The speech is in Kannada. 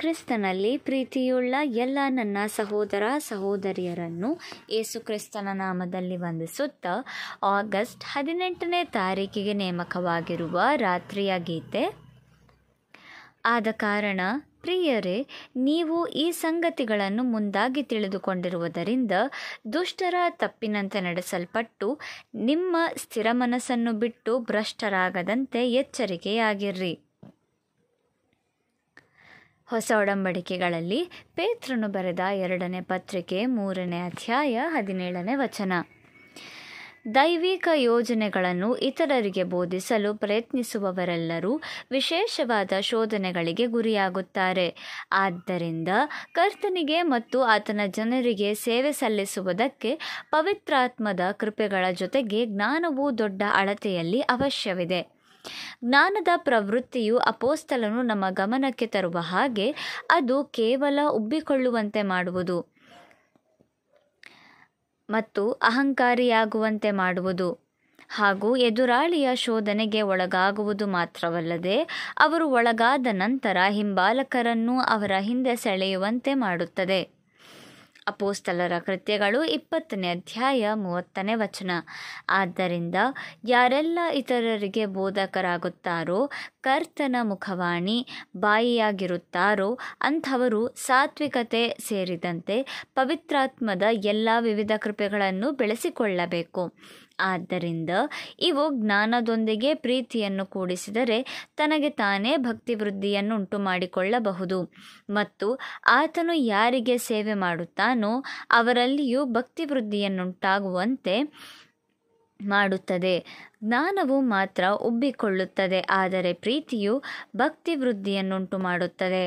ಕ್ರಿಸ್ತನಲ್ಲಿ ಪ್ರೀತಿಯುಳ್ಳ ಎಲ್ಲ ನನ್ನ ಸಹೋದರ ಸಹೋದರಿಯರನ್ನು ಏಸು ಕ್ರಿಸ್ತನ ನಾಮದಲ್ಲಿ ವಂದಿಸುತ್ತಾ ಆಗಸ್ಟ್ ಹದಿನೆಂಟನೇ ತಾರೀಕಿಗೆ ನೇಮಕವಾಗಿರುವ ರಾತ್ರಿಯ ಗೀತೆ ಆದ ಕಾರಣ ಪ್ರಿಯರೇ ನೀವು ಈ ಸಂಗತಿಗಳನ್ನು ಮುಂದಾಗಿ ತಿಳಿದುಕೊಂಡಿರುವುದರಿಂದ ದುಷ್ಟರ ತಪ್ಪಿನಂತೆ ನಡೆಸಲ್ಪಟ್ಟು ನಿಮ್ಮ ಸ್ಥಿರ ಮನಸ್ಸನ್ನು ಬಿಟ್ಟು ಭ್ರಷ್ಟರಾಗದಂತೆ ಎಚ್ಚರಿಕೆಯಾಗಿರ್ರಿ ಹೊಸ ಒಡಂಬಡಿಕೆಗಳಲ್ಲಿ ಪೇತ್ರನು ಬರೆದ ಎರಡನೇ ಪತ್ರಿಕೆ ಮೂರನೇ ಅಧ್ಯಾಯ ಹದಿನೇಳನೇ ವಚನ ದೈವಿಕ ಯೋಜನೆಗಳನ್ನು ಇತರರಿಗೆ ಬೋಧಿಸಲು ಪ್ರಯತ್ನಿಸುವವರೆಲ್ಲರೂ ವಿಶೇಷವಾದ ಶೋಧನೆಗಳಿಗೆ ಗುರಿಯಾಗುತ್ತಾರೆ ಆದ್ದರಿಂದ ಕರ್ತನಿಗೆ ಮತ್ತು ಆತನ ಜನರಿಗೆ ಸೇವೆ ಸಲ್ಲಿಸುವುದಕ್ಕೆ ಪವಿತ್ರಾತ್ಮದ ಕೃಪೆಗಳ ಜೊತೆಗೆ ಜ್ಞಾನವು ದೊಡ್ಡ ಅಳತೆಯಲ್ಲಿ ಅವಶ್ಯವಿದೆ ಜ್ಞಾನದ ಪ್ರವೃತ್ತಿಯು ಅಪೋಸ್ತಲನು ನಮ್ಮ ಗಮನಕ್ಕೆ ತರುವ ಹಾಗೆ ಅದು ಕೇವಲ ಉಬ್ಬಿಕೊಳ್ಳುವಂತೆ ಮಾಡುವುದು ಮತ್ತು ಅಹಂಕಾರಿಯಾಗುವಂತೆ ಮಾಡುವುದು ಹಾಗೂ ಎದುರಾಳಿಯ ಶೋಧನೆಗೆ ಒಳಗಾಗುವುದು ಮಾತ್ರವಲ್ಲದೆ ಅವರು ಒಳಗಾದ ನಂತರ ಹಿಂಬಾಲಕರನ್ನು ಅವರ ಹಿಂದೆ ಸೆಳೆಯುವಂತೆ ಮಾಡುತ್ತದೆ ಅಪೋಸ್ತಲರ ಕೃತ್ಯಗಳು ಇಪ್ಪತ್ತನೇ ಅಧ್ಯಾಯ ಮೂವತ್ತನೇ ವಚನ ಆದ್ದರಿಂದ ಯಾರೆಲ್ಲ ಇತರರಿಗೆ ಬೋಧಕರಾಗುತ್ತಾರೋ ಕರ್ತನ ಮುಖವಾಣಿ ಬಾಯಿಯಾಗಿರುತ್ತಾರೋ ಅಂಥವರು ಸಾತ್ವಿಕತೆ ಸೇರಿದಂತೆ ಪವಿತ್ರಾತ್ಮದ ಎಲ್ಲ ವಿವಿಧ ಕೃಪೆಗಳನ್ನು ಬೆಳೆಸಿಕೊಳ್ಳಬೇಕು ಆದ್ದರಿಂದ ಇವು ಜ್ಞಾನದೊಂದಿಗೆ ಪ್ರೀತಿಯನ್ನು ಕೂಡಿಸಿದರೆ ತನಗೆ ತಾನೇ ಭಕ್ತಿ ವೃದ್ಧಿಯನ್ನು ಮಾಡಿಕೊಳ್ಳಬಹುದು ಮತ್ತು ಆತನು ಯಾರಿಗೆ ಸೇವೆ ಮಾಡುತ್ತಾನೆ ಅವರಲ್ಲಿಯೂ ಭಕ್ತಿ ವೃದ್ಧಿಯನ್ನುಂಟಾಗುವಂತೆ ಮಾಡುತ್ತದೆ ಜ್ಞಾನವು ಮಾತ್ರ ಉಬ್ಬಿಕೊಳ್ಳುತ್ತದೆ ಆದರೆ ಪ್ರೀತಿಯು ಭಕ್ತಿ ವೃದ್ಧಿಯನ್ನುಂಟು ಮಾಡುತ್ತದೆ